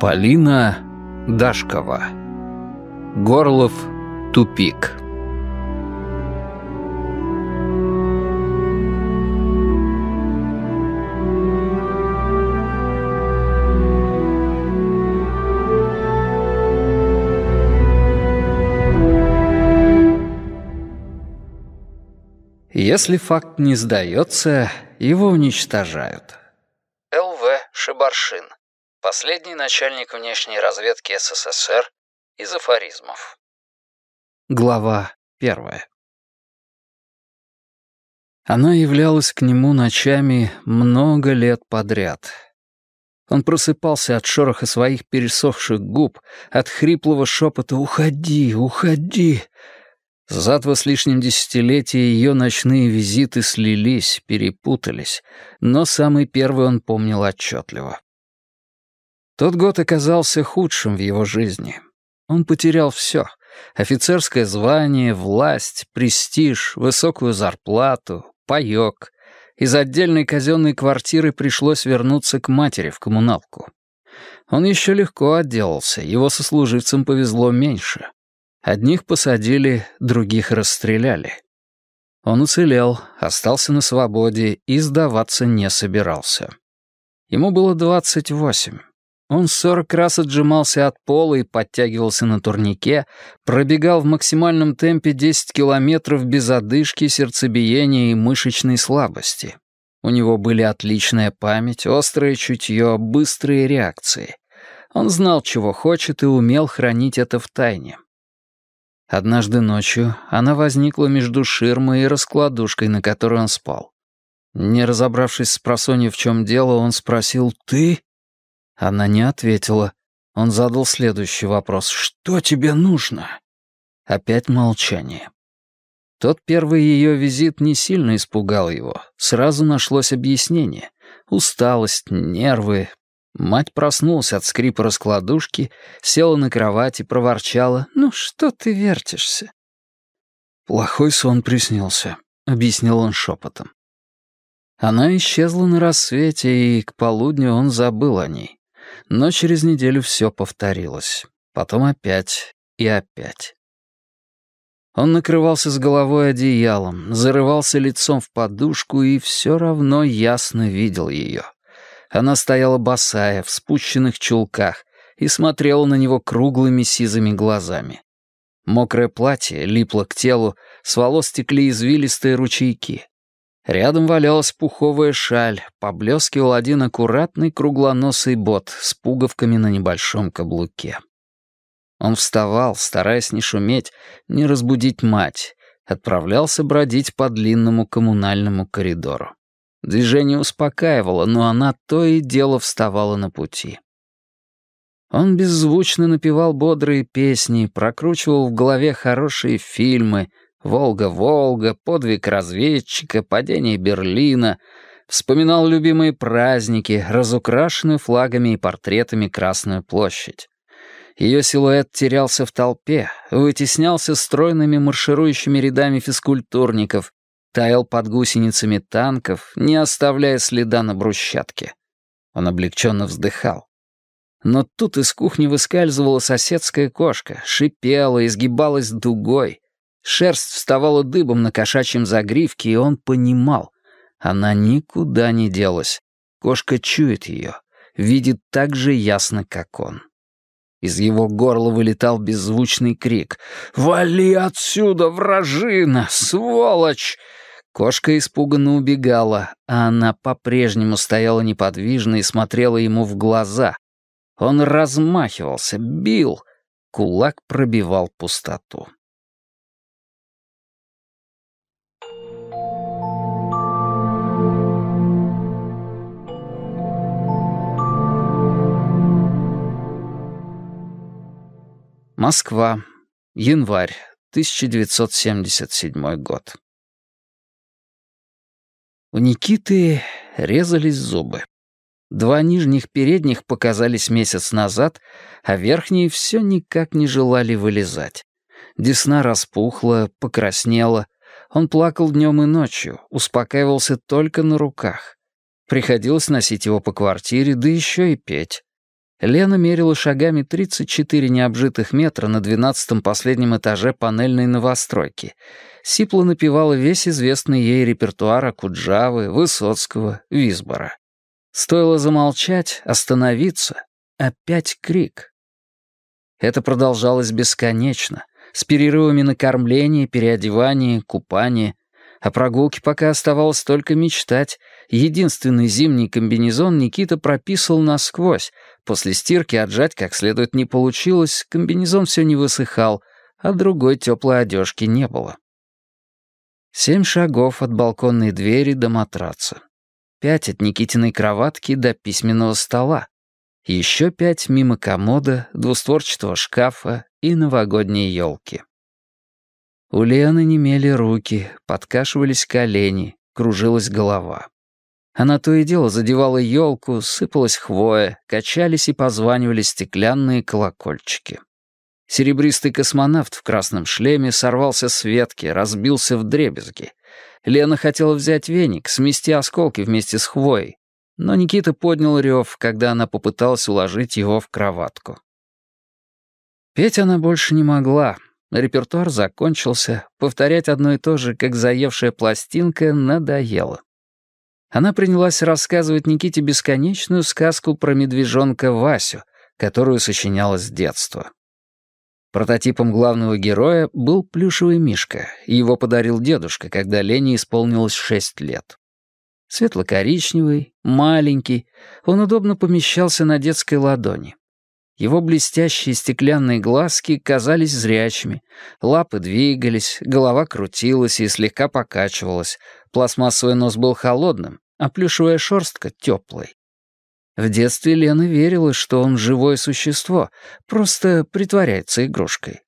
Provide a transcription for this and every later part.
Полина Дашкова. Горлов тупик. Если факт не сдается, его уничтожают. Л.В. Шибаршин. Последний начальник внешней разведки СССР из афоризмов. Глава первая. Она являлась к нему ночами много лет подряд. Он просыпался от шороха своих пересохших губ, от хриплого шепота «Уходи, уходи!». За два с лишним десятилетия ее ночные визиты слились, перепутались, но самый первый он помнил отчетливо. Тот год оказался худшим в его жизни. Он потерял все — офицерское звание, власть, престиж, высокую зарплату, паёк. Из отдельной казенной квартиры пришлось вернуться к матери в коммуналку. Он еще легко отделался, его сослуживцам повезло меньше. Одних посадили, других расстреляли. Он уцелел, остался на свободе и сдаваться не собирался. Ему было двадцать восемь. Он сорок раз отжимался от пола и подтягивался на турнике, пробегал в максимальном темпе 10 километров без одышки, сердцебиения и мышечной слабости. У него были отличная память, острое чутье, быстрые реакции. Он знал, чего хочет, и умел хранить это в тайне. Однажды ночью она возникла между ширмой и раскладушкой, на которой он спал. Не разобравшись с просонью, в чем дело, он спросил «Ты?». Она не ответила. Он задал следующий вопрос. «Что тебе нужно?» Опять молчание. Тот первый ее визит не сильно испугал его. Сразу нашлось объяснение. Усталость, нервы. Мать проснулась от скрипа раскладушки, села на кровать и проворчала. «Ну что ты вертишься?» «Плохой сон приснился», — объяснил он шепотом. Она исчезла на рассвете, и к полудню он забыл о ней. Но через неделю все повторилось. Потом опять и опять. Он накрывался с головой одеялом, зарывался лицом в подушку и все равно ясно видел ее. Она стояла босая, в спущенных чулках, и смотрела на него круглыми сизыми глазами. Мокрое платье липло к телу, с волос текли извилистые ручейки. Рядом валялась пуховая шаль, поблескивал один аккуратный круглоносый бот с пуговками на небольшом каблуке. Он вставал, стараясь не шуметь, не разбудить мать, отправлялся бродить по длинному коммунальному коридору. Движение успокаивало, но она то и дело вставала на пути. Он беззвучно напевал бодрые песни, прокручивал в голове хорошие фильмы, Волга-Волга, подвиг разведчика, падение Берлина. Вспоминал любимые праздники, разукрашенную флагами и портретами Красную площадь. Ее силуэт терялся в толпе, вытеснялся стройными марширующими рядами физкультурников, таял под гусеницами танков, не оставляя следа на брусчатке. Он облегченно вздыхал. Но тут из кухни выскальзывала соседская кошка, шипела, изгибалась дугой. Шерсть вставала дыбом на кошачьем загривке, и он понимал. Она никуда не делась. Кошка чует ее, видит так же ясно, как он. Из его горла вылетал беззвучный крик. «Вали отсюда, вражина! Сволочь!» Кошка испуганно убегала, а она по-прежнему стояла неподвижно и смотрела ему в глаза. Он размахивался, бил. Кулак пробивал пустоту. Москва. Январь. 1977 год. У Никиты резались зубы. Два нижних передних показались месяц назад, а верхние все никак не желали вылезать. Десна распухла, покраснела. Он плакал днем и ночью, успокаивался только на руках. Приходилось носить его по квартире, да еще и петь. Лена мерила шагами 34 необжитых метра на 12-м последнем этаже панельной новостройки. Сипла напевала весь известный ей репертуар Акуджавы, Высоцкого, Висбора. Стоило замолчать, остановиться, опять крик. Это продолжалось бесконечно, с перерывами на кормление, переодевание, купание. О прогулке пока оставалось только мечтать. Единственный зимний комбинезон Никита прописал насквозь — После стирки отжать как следует не получилось, комбинезон все не высыхал, а другой теплой одежки не было. Семь шагов от балконной двери до матраца. Пять от Никитиной кроватки до письменного стола. Еще пять мимо комода, двустворчатого шкафа и новогодней елки. У Лены немели руки, подкашивались колени, кружилась голова. Она то и дело задевала елку, сыпалась хвоя, качались и позванивали стеклянные колокольчики. Серебристый космонавт в красном шлеме сорвался с ветки, разбился в дребезги. Лена хотела взять веник, смести осколки вместе с хвоей, но Никита поднял рев, когда она попыталась уложить его в кроватку. Петь она больше не могла. Репертуар закончился, повторять одно и то же, как заевшая пластинка, надоело она принялась рассказывать Никите бесконечную сказку про медвежонка Васю, которую сочиняла с детства. Прототипом главного героя был плюшевый мишка, и его подарил дедушка, когда Лене исполнилось шесть лет. Светло-коричневый, маленький, он удобно помещался на детской ладони. Его блестящие стеклянные глазки казались зрячими, лапы двигались, голова крутилась и слегка покачивалась, пластмассовый нос был холодным, а плюшевая шерстка — теплой. В детстве Лена верила, что он живое существо, просто притворяется игрушкой.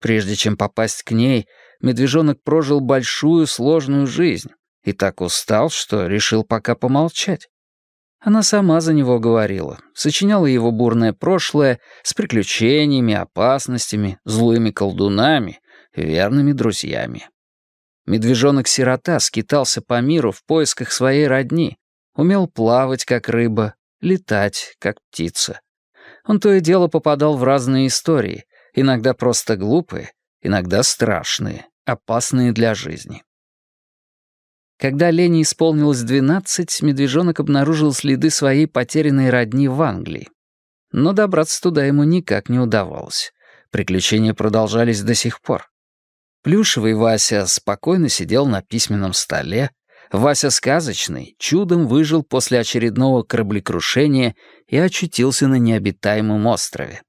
Прежде чем попасть к ней, медвежонок прожил большую сложную жизнь и так устал, что решил пока помолчать. Она сама за него говорила, сочиняла его бурное прошлое с приключениями, опасностями, злыми колдунами, верными друзьями. Медвежонок-сирота скитался по миру в поисках своей родни, умел плавать, как рыба, летать, как птица. Он то и дело попадал в разные истории, иногда просто глупые, иногда страшные, опасные для жизни. Когда Лене исполнилось 12, медвежонок обнаружил следы своей потерянной родни в Англии. Но добраться туда ему никак не удавалось. Приключения продолжались до сих пор. Плюшевый Вася спокойно сидел на письменном столе. Вася Сказочный чудом выжил после очередного кораблекрушения и очутился на необитаемом острове.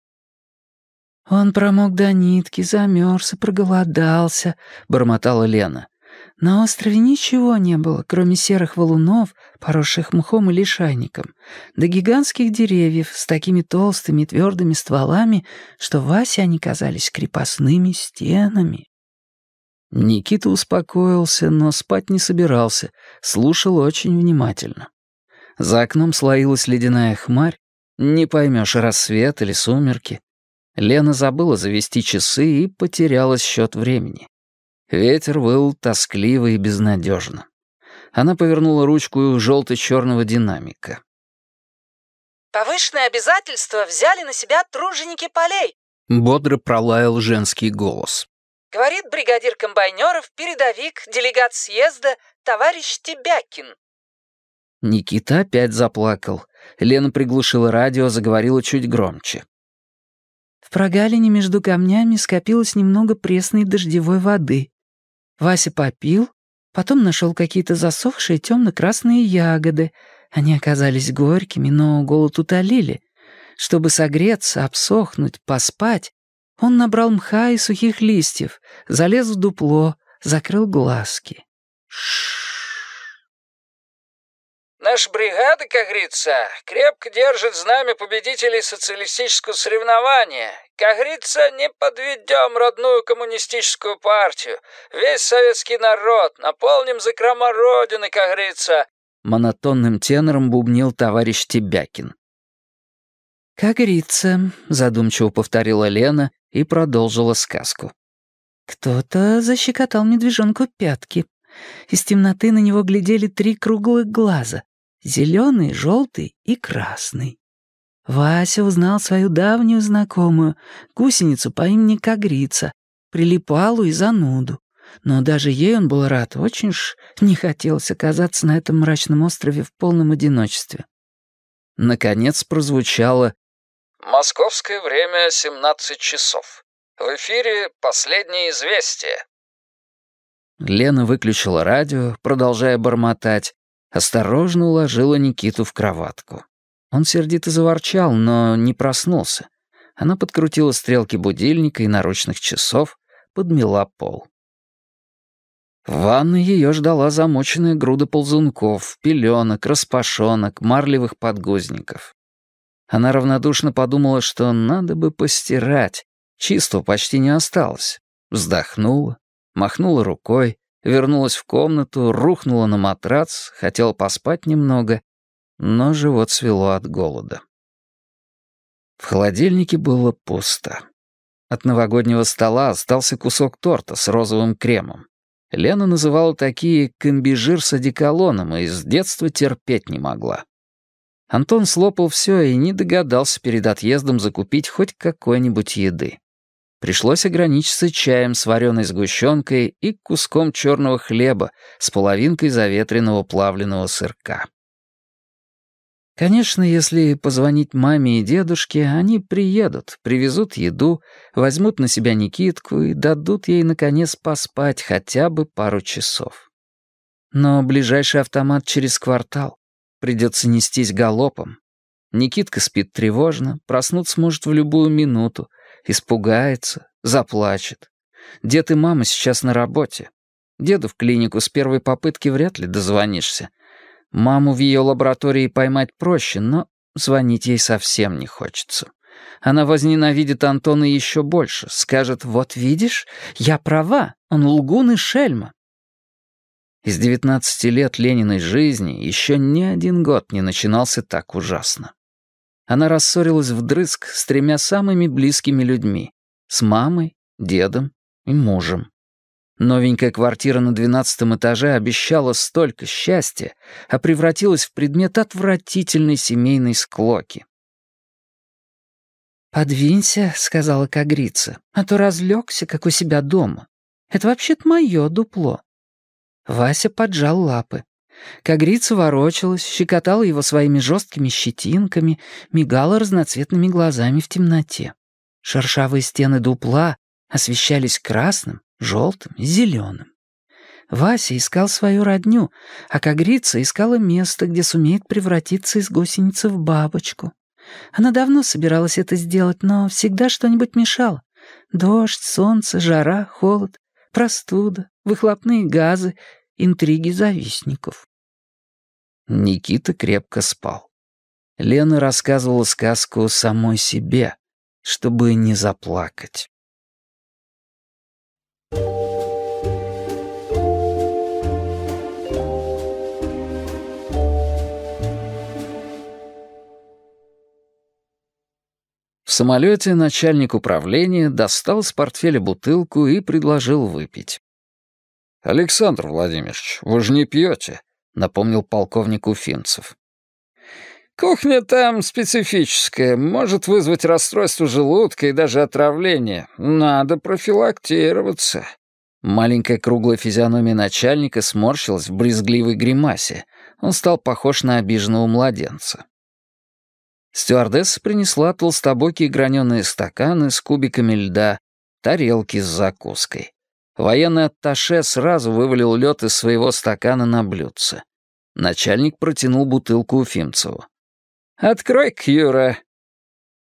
«Он промок до нитки, замерз и проголодался», — бормотала Лена. На острове ничего не было, кроме серых валунов, поросших мхом и лишайником, да гигантских деревьев с такими толстыми твердыми стволами, что Вася они казались крепостными стенами. Никита успокоился, но спать не собирался, слушал очень внимательно. За окном слоилась ледяная хмарь, не поймешь, рассвет или сумерки. Лена забыла завести часы и потеряла счет времени. Ветер выл тоскливо и безнадежно. Она повернула ручку желто-черного динамика. «Повышенные обязательства взяли на себя труженики полей», — бодро пролаял женский голос. «Говорит бригадир комбайнеров, передовик, делегат съезда, товарищ Тебякин». Никита опять заплакал. Лена приглушила радио, заговорила чуть громче. В прогалине между камнями скопилось немного пресной дождевой воды. Вася попил, потом нашел какие-то засохшие темно-красные ягоды. Они оказались горькими, но голод утолили. Чтобы согреться, обсохнуть, поспать, он набрал мха и сухих листьев, залез в дупло, закрыл глазки. Шш. Наша бригада, как говорится, крепко держит знамя победителей социалистического соревнования. Как говорится, не подведем родную коммунистическую партию, весь советский народ, наполним закрома Родины, как говорится». Монотонным тенором бубнил товарищ Тебякин. «Как говорится», — задумчиво повторила Лена и продолжила сказку. «Кто-то защекотал медвежонку пятки. Из темноты на него глядели три круглых глаза зеленый, желтый и красный. Вася узнал свою давнюю знакомую, гусеницу по имени Кагрица, прилипалу и зануду. Но даже ей он был рад, очень ж не хотелось оказаться на этом мрачном острове в полном одиночестве. Наконец прозвучало «Московское время 17 часов. В эфире последнее известие». Лена выключила радио, продолжая бормотать осторожно уложила Никиту в кроватку. Он сердито заворчал, но не проснулся. Она подкрутила стрелки будильника и наручных часов, подмела пол. В ванной ее ждала замоченная груда ползунков, пеленок, распашонок, марлевых подгузников. Она равнодушно подумала, что надо бы постирать. Чистого почти не осталось. Вздохнула, махнула рукой, вернулась в комнату, рухнула на матрац, хотела поспать немного, но живот свело от голода. В холодильнике было пусто. От новогоднего стола остался кусок торта с розовым кремом. Лена называла такие «комбижир с одеколоном» и с детства терпеть не могла. Антон слопал все и не догадался перед отъездом закупить хоть какой-нибудь еды. Пришлось ограничиться чаем с вареной сгущенкой и куском черного хлеба с половинкой заветренного плавленного сырка. Конечно, если позвонить маме и дедушке, они приедут, привезут еду, возьмут на себя Никитку и дадут ей, наконец, поспать хотя бы пару часов. Но ближайший автомат через квартал. Придется нестись галопом. Никитка спит тревожно, проснуться может в любую минуту, Испугается, заплачет. Дед и мама сейчас на работе. Деду в клинику с первой попытки вряд ли дозвонишься. Маму в ее лаборатории поймать проще, но звонить ей совсем не хочется. Она возненавидит Антона еще больше, скажет «Вот видишь, я права, он лгун и шельма». Из девятнадцати лет Лениной жизни еще ни один год не начинался так ужасно она рассорилась вдрызг с тремя самыми близкими людьми — с мамой, дедом и мужем. Новенькая квартира на двенадцатом этаже обещала столько счастья, а превратилась в предмет отвратительной семейной склоки. «Подвинься», — сказала Кагрица, — «а то разлегся, как у себя дома. Это вообще-то мое дупло». Вася поджал лапы. Кагрица ворочалась, щекотала его своими жесткими щетинками, мигала разноцветными глазами в темноте. Шершавые стены дупла освещались красным, желтым и зеленым. Вася искал свою родню, а Кагрица искала место, где сумеет превратиться из гусеницы в бабочку. Она давно собиралась это сделать, но всегда что-нибудь мешало. Дождь, солнце, жара, холод, простуда, выхлопные газы интриги завистников. Никита крепко спал. Лена рассказывала сказку самой себе, чтобы не заплакать. В самолете начальник управления достал с портфеля бутылку и предложил выпить. «Александр Владимирович, вы же не пьете», — напомнил полковник Уфимцев. «Кухня там специфическая, может вызвать расстройство желудка и даже отравление. Надо профилактироваться». Маленькая круглая физиономия начальника сморщилась в брезгливой гримасе. Он стал похож на обиженного младенца. Стюардесса принесла толстобокие граненые стаканы с кубиками льда, тарелки с закуской. Военный атташе сразу вывалил лед из своего стакана на блюдце. Начальник протянул бутылку Уфимцеву. «Открой-ка,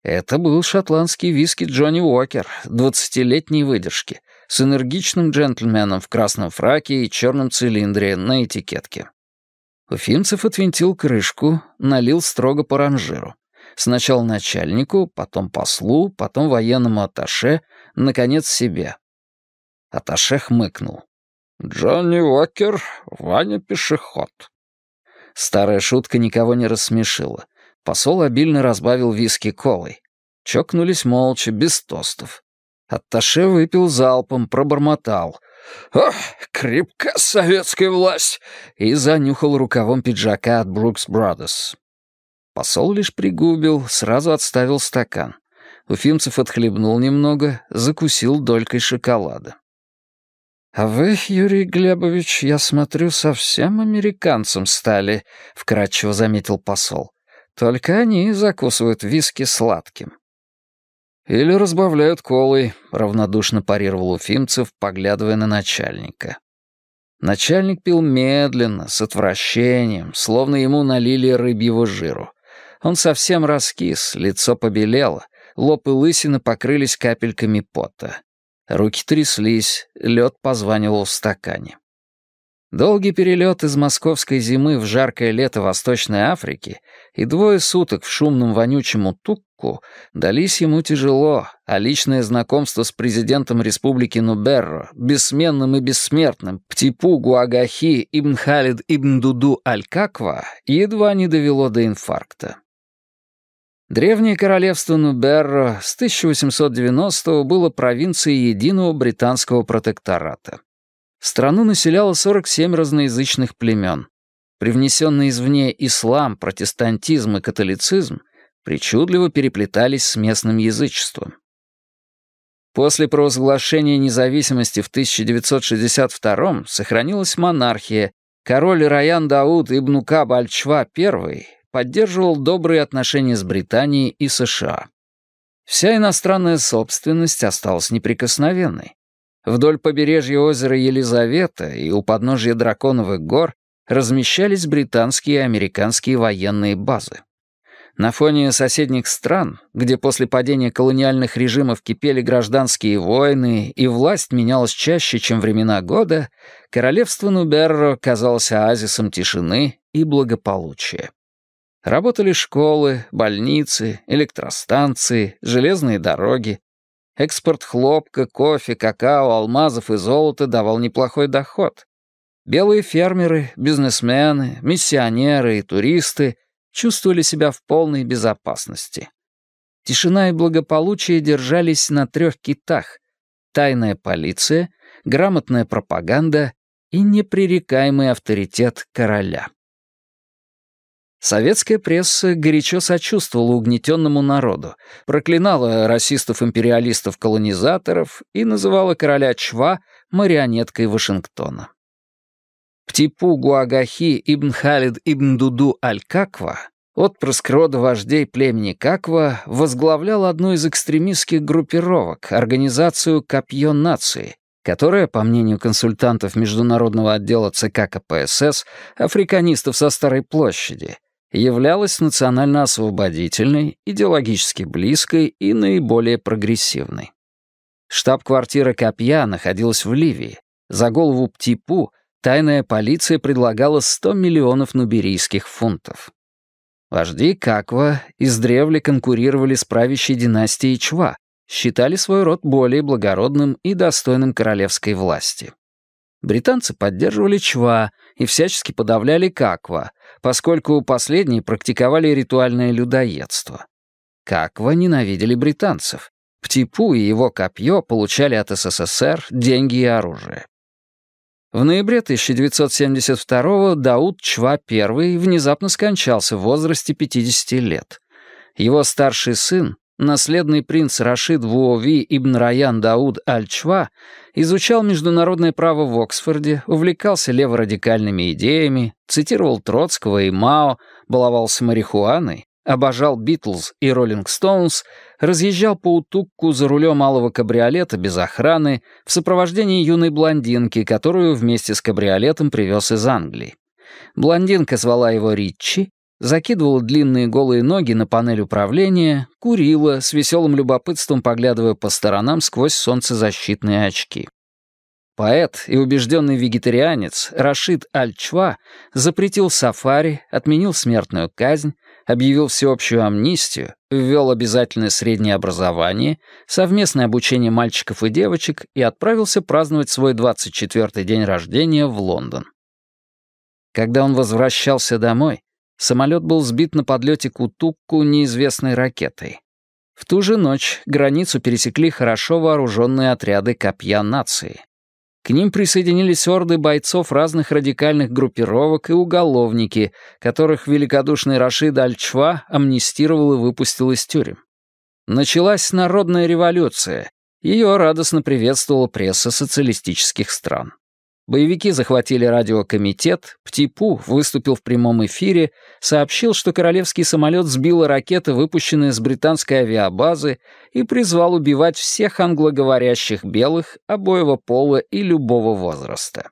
Это был шотландский виски Джонни Уокер, двадцатилетней выдержки, с энергичным джентльменом в красном фраке и черном цилиндре на этикетке. Уфимцев отвинтил крышку, налил строго по ранжиру. Сначала начальнику, потом послу, потом военному атташе, наконец себе. Аташе хмыкнул. «Джонни Уокер, Ваня пешеход». Старая шутка никого не рассмешила. Посол обильно разбавил виски колой. Чокнулись молча, без тостов. Атташе выпил залпом, пробормотал. «Ох, крепка советская власть!» и занюхал рукавом пиджака от Брукс Brothers. Посол лишь пригубил, сразу отставил стакан. Уфимцев отхлебнул немного, закусил долькой шоколада. «А вы, Юрий Глебович, я смотрю, совсем американцем стали», — вкратчиво заметил посол. «Только они закусывают виски сладким». «Или разбавляют колой», — равнодушно парировал Уфимцев, поглядывая на начальника. Начальник пил медленно, с отвращением, словно ему налили рыбьего жиру. Он совсем раскис, лицо побелело, лоб и лысина покрылись капельками пота. Руки тряслись, лед позванивал в стакане. Долгий перелет из московской зимы в жаркое лето Восточной Африки и двое суток в шумном вонючем Утукку дались ему тяжело, а личное знакомство с президентом республики Нуберро, бессменным и бессмертным, Птипугу Агахи Ибн Халид Ибн Дуду Аль-Каква, едва не довело до инфаркта. Древнее королевство Нуберро с 1890-го было провинцией единого британского протектората. Страну населяло 47 разноязычных племен. Привнесенный извне ислам, протестантизм и католицизм причудливо переплетались с местным язычеством. После провозглашения независимости в 1962 сохранилась монархия. Король Раян Дауд Ибн Каб аль I поддерживал добрые отношения с Британией и США. Вся иностранная собственность осталась неприкосновенной. Вдоль побережья озера Елизавета и у подножья Драконовых гор размещались британские и американские военные базы. На фоне соседних стран, где после падения колониальных режимов кипели гражданские войны и власть менялась чаще, чем времена года, королевство Нуберро казалось оазисом тишины и благополучия. Работали школы, больницы, электростанции, железные дороги. Экспорт хлопка, кофе, какао, алмазов и золота давал неплохой доход. Белые фермеры, бизнесмены, миссионеры и туристы чувствовали себя в полной безопасности. Тишина и благополучие держались на трех китах — тайная полиция, грамотная пропаганда и непререкаемый авторитет короля. Советская пресса горячо сочувствовала угнетенному народу, проклинала расистов-империалистов-колонизаторов и называла короля Чва марионеткой Вашингтона. Птипу Гуагахи Ибн Халид Ибн Дуду Аль-Каква, отпрыск рода вождей племени Каква, возглавлял одну из экстремистских группировок, организацию «Копье нации», которая, по мнению консультантов Международного отдела ЦК КПСС, африканистов со Старой площади — являлась национально-освободительной, идеологически близкой и наиболее прогрессивной. Штаб-квартира Копья находилась в Ливии. За голову Птипу тайная полиция предлагала 100 миллионов нуберийских фунтов. Вожди Каква издревле конкурировали с правящей династией Чва, считали свой род более благородным и достойным королевской власти. Британцы поддерживали чва и всячески подавляли каква, поскольку последние практиковали ритуальное людоедство. Каква ненавидели британцев. Птипу и его копье получали от СССР деньги и оружие. В ноябре 1972-го Дауд Чва I внезапно скончался в возрасте 50 лет. Его старший сын, наследный принц Рашид Вуови Ибн Раян Дауд Аль-Чва изучал международное право в Оксфорде, увлекался леворадикальными идеями, цитировал Троцкого и Мао, баловался марихуаной, обожал Битлз и Роллинг Стоунс, разъезжал по утукку за рулем малого кабриолета без охраны в сопровождении юной блондинки, которую вместе с кабриолетом привез из Англии. Блондинка звала его Ричи, закидывала длинные голые ноги на панель управления, курила, с веселым любопытством поглядывая по сторонам сквозь солнцезащитные очки. Поэт и убежденный вегетарианец Рашид Аль-Чва запретил сафари, отменил смертную казнь, объявил всеобщую амнистию, ввел обязательное среднее образование, совместное обучение мальчиков и девочек и отправился праздновать свой 24-й день рождения в Лондон. Когда он возвращался домой, Самолет был сбит на подлете к Утукку неизвестной ракетой. В ту же ночь границу пересекли хорошо вооруженные отряды «Копья нации». К ним присоединились орды бойцов разных радикальных группировок и уголовники, которых великодушный Рашид Аль-Чва амнистировал и выпустил из тюрем. Началась народная революция. Ее радостно приветствовала пресса социалистических стран. Боевики захватили радиокомитет, Птипу выступил в прямом эфире, сообщил, что королевский самолет сбил ракеты, выпущенные с британской авиабазы, и призвал убивать всех англоговорящих белых обоего пола и любого возраста.